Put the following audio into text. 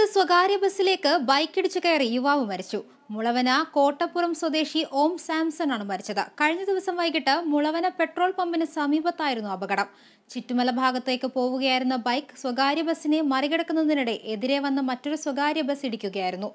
കൊല്ലത്ത് സ്വകാര്യ ബസ്സിലേക്ക് ബൈക്കിടിച്ചു കയറി യുവാവ് മരിച്ചു മുളവന കോട്ടപ്പുറം സ്വദേശി ഓം സാംസൺ ആണ് മരിച്ചത് കഴിഞ്ഞ ദിവസം വൈകിട്ട് മുളവന പെട്രോൾ പമ്പിന് സമീപത്തായിരുന്നു അപകടം ചുറ്റുമല ഭാഗത്തേക്ക് പോവുകയായിരുന്ന ബൈക്ക് സ്വകാര്യ ബസ്സിനെ മറികടക്കുന്നതിനിടെ എതിരെ വന്ന മറ്റൊരു സ്വകാര്യ ബസ് ഇടിക്കുകയായിരുന്നു